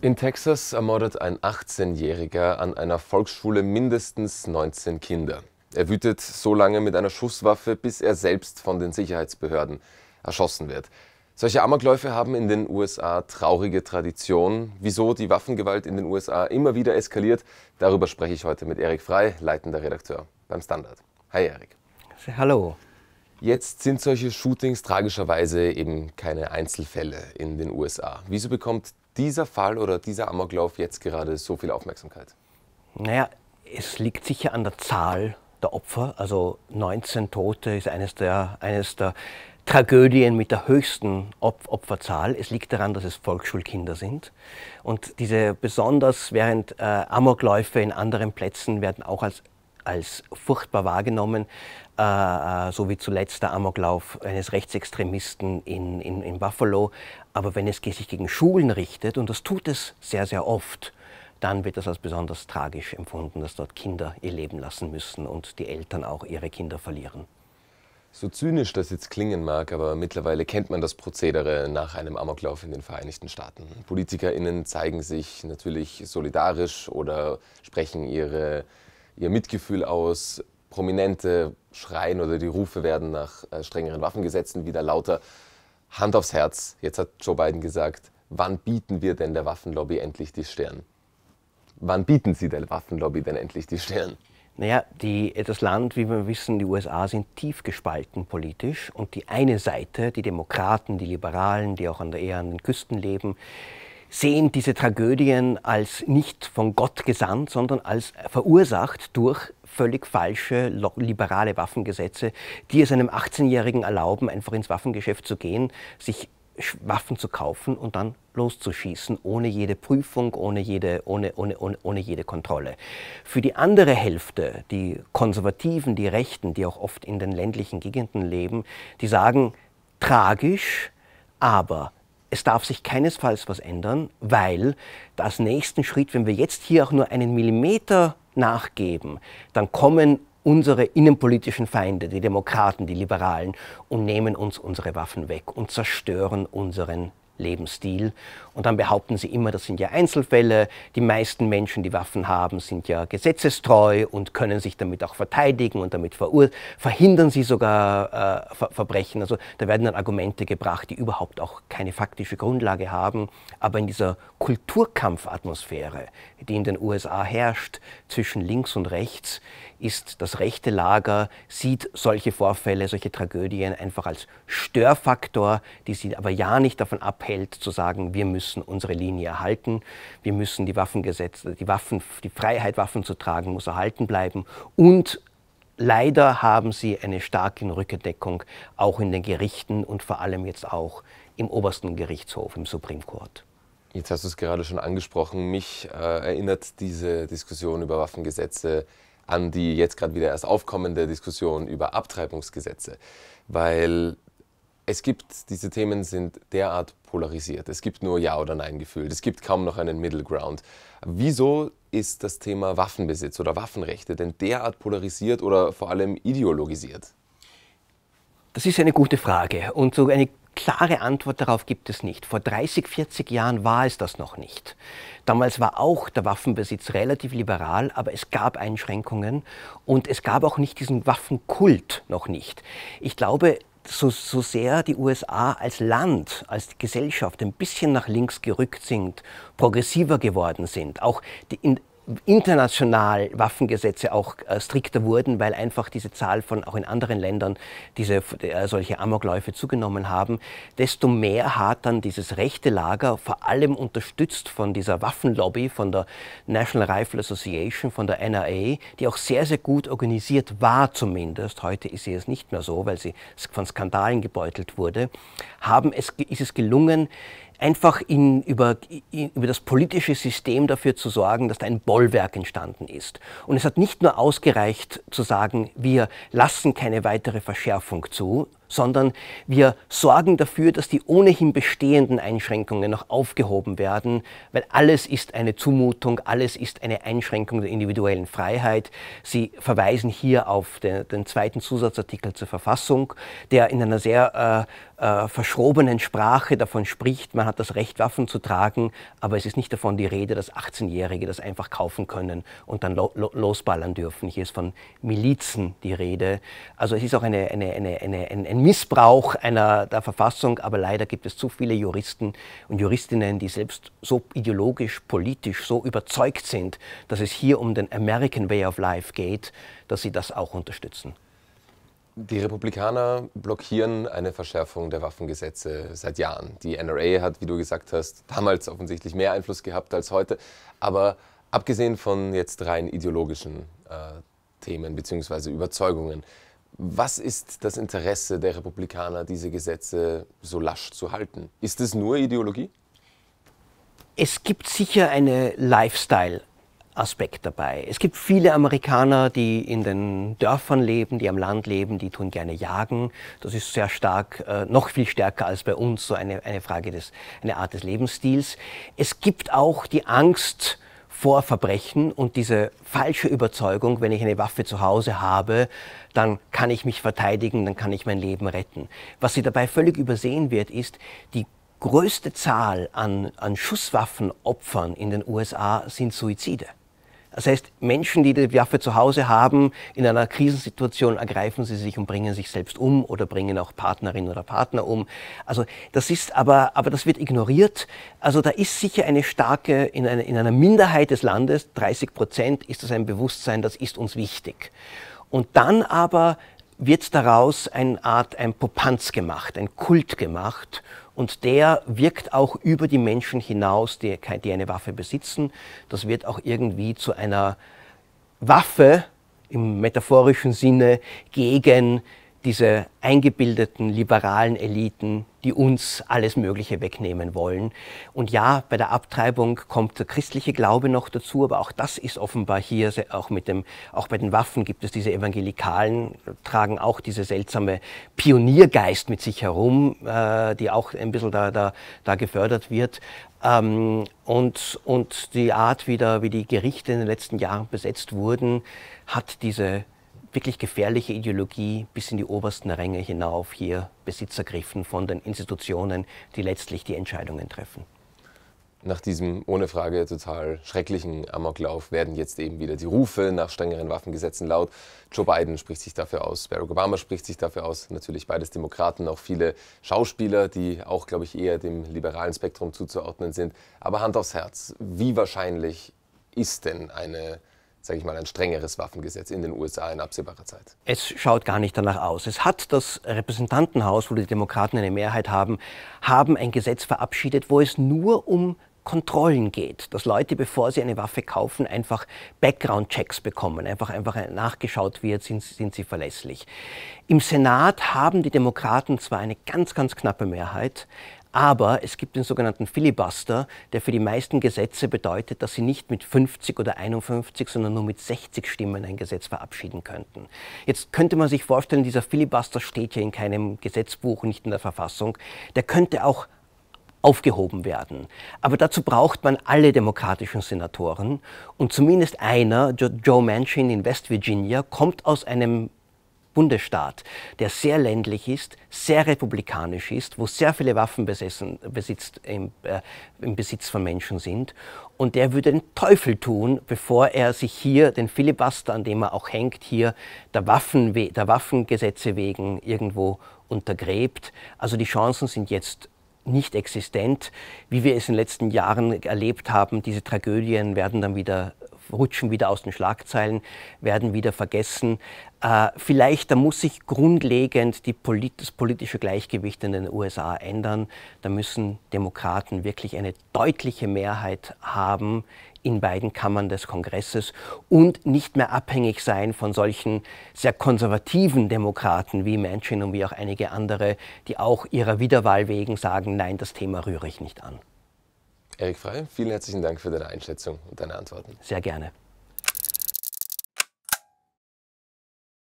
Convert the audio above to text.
In Texas ermordet ein 18-Jähriger an einer Volksschule mindestens 19 Kinder. Er wütet so lange mit einer Schusswaffe, bis er selbst von den Sicherheitsbehörden erschossen wird. Solche Amokläufe haben in den USA traurige Traditionen. Wieso die Waffengewalt in den USA immer wieder eskaliert, darüber spreche ich heute mit Erik Frei, leitender Redakteur beim Standard. Hi Erik. Hallo. Jetzt sind solche Shootings tragischerweise eben keine Einzelfälle in den USA. Wieso bekommt dieser Fall oder dieser Amoklauf jetzt gerade so viel Aufmerksamkeit? Naja, es liegt sicher an der Zahl der Opfer. Also 19 Tote ist eines der, eines der Tragödien mit der höchsten Op Opferzahl. Es liegt daran, dass es Volksschulkinder sind. Und diese besonders während äh, Amokläufe in anderen Plätzen werden auch als als furchtbar wahrgenommen, äh, äh, so wie zuletzt der Amoklauf eines Rechtsextremisten in, in, in Buffalo. Aber wenn es sich gegen Schulen richtet, und das tut es sehr, sehr oft, dann wird das als besonders tragisch empfunden, dass dort Kinder ihr Leben lassen müssen und die Eltern auch ihre Kinder verlieren. So zynisch das jetzt klingen mag, aber mittlerweile kennt man das Prozedere nach einem Amoklauf in den Vereinigten Staaten. PolitikerInnen zeigen sich natürlich solidarisch oder sprechen ihre ihr Mitgefühl aus, Prominente schreien oder die Rufe werden nach äh, strengeren Waffengesetzen wieder lauter. Hand aufs Herz, jetzt hat Joe Biden gesagt, wann bieten wir denn der Waffenlobby endlich die Stirn? Wann bieten Sie der Waffenlobby denn endlich die Stirn? Naja, die, das Land, wie wir wissen, die USA sind tief gespalten politisch. Und die eine Seite, die Demokraten, die Liberalen, die auch an der eher an den Küsten leben, sehen diese Tragödien als nicht von Gott gesandt, sondern als verursacht durch völlig falsche liberale Waffengesetze, die es einem 18-Jährigen erlauben, einfach ins Waffengeschäft zu gehen, sich Waffen zu kaufen und dann loszuschießen, ohne jede Prüfung, ohne jede, ohne, ohne, ohne, ohne jede Kontrolle. Für die andere Hälfte, die Konservativen, die Rechten, die auch oft in den ländlichen Gegenden leben, die sagen, tragisch, aber es darf sich keinesfalls was ändern, weil das nächsten Schritt, wenn wir jetzt hier auch nur einen Millimeter nachgeben, dann kommen unsere innenpolitischen Feinde, die Demokraten, die Liberalen, und nehmen uns unsere Waffen weg und zerstören unseren Lebensstil. Und dann behaupten sie immer, das sind ja Einzelfälle, die meisten Menschen, die Waffen haben, sind ja gesetzestreu und können sich damit auch verteidigen und damit verhindern sie sogar äh, Ver Verbrechen. Also da werden dann Argumente gebracht, die überhaupt auch keine faktische Grundlage haben. Aber in dieser Kulturkampfatmosphäre, die in den USA herrscht zwischen links und rechts, ist das rechte Lager, sieht solche Vorfälle, solche Tragödien einfach als Störfaktor, die sie aber ja nicht davon abhängig abhält, zu sagen, wir müssen unsere Linie erhalten, wir müssen die Waffengesetze, die, Waffen, die Freiheit, Waffen zu tragen, muss erhalten bleiben. Und leider haben sie eine starke Rückendeckung auch in den Gerichten und vor allem jetzt auch im obersten Gerichtshof, im Supreme Court. Jetzt hast du es gerade schon angesprochen. Mich äh, erinnert diese Diskussion über Waffengesetze an die jetzt gerade wieder erst aufkommende Diskussion über Abtreibungsgesetze. Weil es gibt, diese Themen sind derart polarisiert. Es gibt nur Ja oder Nein gefühlt. Es gibt kaum noch einen Middle Ground. Wieso ist das Thema Waffenbesitz oder Waffenrechte denn derart polarisiert oder vor allem ideologisiert? Das ist eine gute Frage und so eine klare Antwort darauf gibt es nicht. Vor 30, 40 Jahren war es das noch nicht. Damals war auch der Waffenbesitz relativ liberal, aber es gab Einschränkungen und es gab auch nicht diesen Waffenkult noch nicht. Ich glaube, so, so sehr die USA als Land, als Gesellschaft ein bisschen nach links gerückt sind, progressiver geworden sind, auch die in, international Waffengesetze auch äh, strikter wurden, weil einfach diese Zahl von auch in anderen Ländern diese äh, solche Amokläufe zugenommen haben, desto mehr hat dann dieses rechte Lager vor allem unterstützt von dieser Waffenlobby, von der National Rifle Association, von der NRA, die auch sehr sehr gut organisiert war zumindest. Heute ist sie es nicht mehr so, weil sie von Skandalen gebeutelt wurde. Haben es ist es gelungen einfach in, über, in, über das politische System dafür zu sorgen, dass da ein Bollwerk entstanden ist. Und es hat nicht nur ausgereicht zu sagen, wir lassen keine weitere Verschärfung zu, sondern wir sorgen dafür, dass die ohnehin bestehenden Einschränkungen noch aufgehoben werden, weil alles ist eine Zumutung, alles ist eine Einschränkung der individuellen Freiheit. Sie verweisen hier auf den, den zweiten Zusatzartikel zur Verfassung, der in einer sehr äh, äh, verschrobenen Sprache davon spricht, man hat das Recht, Waffen zu tragen, aber es ist nicht davon die Rede, dass 18-Jährige das einfach kaufen können und dann lo lo losballern dürfen. Hier ist von Milizen die Rede. Also es ist auch eine, eine, eine, eine ein, ein Missbrauch einer, der Verfassung, aber leider gibt es zu viele Juristen und Juristinnen, die selbst so ideologisch, politisch so überzeugt sind, dass es hier um den American Way of Life geht, dass sie das auch unterstützen. Die Republikaner blockieren eine Verschärfung der Waffengesetze seit Jahren. Die NRA hat, wie du gesagt hast, damals offensichtlich mehr Einfluss gehabt als heute. Aber abgesehen von jetzt rein ideologischen äh, Themen bzw. Überzeugungen, was ist das Interesse der Republikaner, diese Gesetze so lasch zu halten? Ist es nur Ideologie? Es gibt sicher einen Lifestyle-Aspekt dabei. Es gibt viele Amerikaner, die in den Dörfern leben, die am Land leben, die tun gerne jagen. Das ist sehr stark, äh, noch viel stärker als bei uns, so eine, eine Frage des, eine Art des Lebensstils. Es gibt auch die Angst, vor Verbrechen und diese falsche Überzeugung, wenn ich eine Waffe zu Hause habe, dann kann ich mich verteidigen, dann kann ich mein Leben retten. Was sie dabei völlig übersehen wird, ist, die größte Zahl an, an Schusswaffenopfern in den USA sind Suizide. Das heißt, Menschen, die die Waffe zu Hause haben, in einer Krisensituation ergreifen sie sich und bringen sich selbst um oder bringen auch Partnerin oder Partner um. Also das ist aber, aber das wird ignoriert. Also da ist sicher eine starke, in einer, in einer Minderheit des Landes, 30 Prozent, ist das ein Bewusstsein, das ist uns wichtig. Und dann aber wird daraus eine Art, ein Popanz gemacht, ein Kult gemacht. Und der wirkt auch über die Menschen hinaus, die, die eine Waffe besitzen. Das wird auch irgendwie zu einer Waffe im metaphorischen Sinne gegen diese eingebildeten liberalen Eliten, die uns alles Mögliche wegnehmen wollen. Und ja, bei der Abtreibung kommt der christliche Glaube noch dazu, aber auch das ist offenbar hier, auch, mit dem, auch bei den Waffen gibt es diese Evangelikalen, tragen auch diese seltsame Pioniergeist mit sich herum, äh, die auch ein bisschen da, da, da gefördert wird. Ähm, und, und die Art, wie, da, wie die Gerichte in den letzten Jahren besetzt wurden, hat diese wirklich gefährliche Ideologie bis in die obersten Ränge hinauf hier Besitz ergriffen von den Institutionen, die letztlich die Entscheidungen treffen. Nach diesem ohne Frage total schrecklichen Amoklauf werden jetzt eben wieder die Rufe nach strengeren Waffengesetzen laut. Joe Biden spricht sich dafür aus, Barack Obama spricht sich dafür aus, natürlich beides Demokraten, auch viele Schauspieler, die auch, glaube ich, eher dem liberalen Spektrum zuzuordnen sind. Aber Hand aufs Herz, wie wahrscheinlich ist denn eine sage ich mal, ein strengeres Waffengesetz in den USA in absehbarer Zeit. Es schaut gar nicht danach aus. Es hat das Repräsentantenhaus, wo die Demokraten eine Mehrheit haben, haben ein Gesetz verabschiedet, wo es nur um Kontrollen geht, dass Leute, bevor sie eine Waffe kaufen, einfach Background-Checks bekommen, einfach, einfach nachgeschaut wird, sind, sind sie verlässlich. Im Senat haben die Demokraten zwar eine ganz, ganz knappe Mehrheit, aber es gibt den sogenannten Filibuster, der für die meisten Gesetze bedeutet, dass sie nicht mit 50 oder 51, sondern nur mit 60 Stimmen ein Gesetz verabschieden könnten. Jetzt könnte man sich vorstellen, dieser Filibuster steht ja in keinem Gesetzbuch, nicht in der Verfassung. Der könnte auch aufgehoben werden. Aber dazu braucht man alle demokratischen Senatoren und zumindest einer, Joe Manchin in West Virginia, kommt aus einem Bundesstaat, der sehr ländlich ist, sehr republikanisch ist, wo sehr viele Waffen besessen, besitzt, im, äh, im Besitz von Menschen sind. Und der würde den Teufel tun, bevor er sich hier den Filibuster, an dem er auch hängt, hier der, Waffen, der Waffengesetze wegen irgendwo untergräbt. Also die Chancen sind jetzt nicht existent. Wie wir es in den letzten Jahren erlebt haben, diese Tragödien werden dann wieder rutschen wieder aus den Schlagzeilen, werden wieder vergessen. Äh, vielleicht da muss sich grundlegend Polit das politische Gleichgewicht in den USA ändern. Da müssen Demokraten wirklich eine deutliche Mehrheit haben in beiden Kammern des Kongresses und nicht mehr abhängig sein von solchen sehr konservativen Demokraten wie Manchin und wie auch einige andere, die auch ihrer Wiederwahl wegen sagen, nein, das Thema rühre ich nicht an. Erik Frey, vielen herzlichen Dank für deine Einschätzung und deine Antworten. Sehr gerne.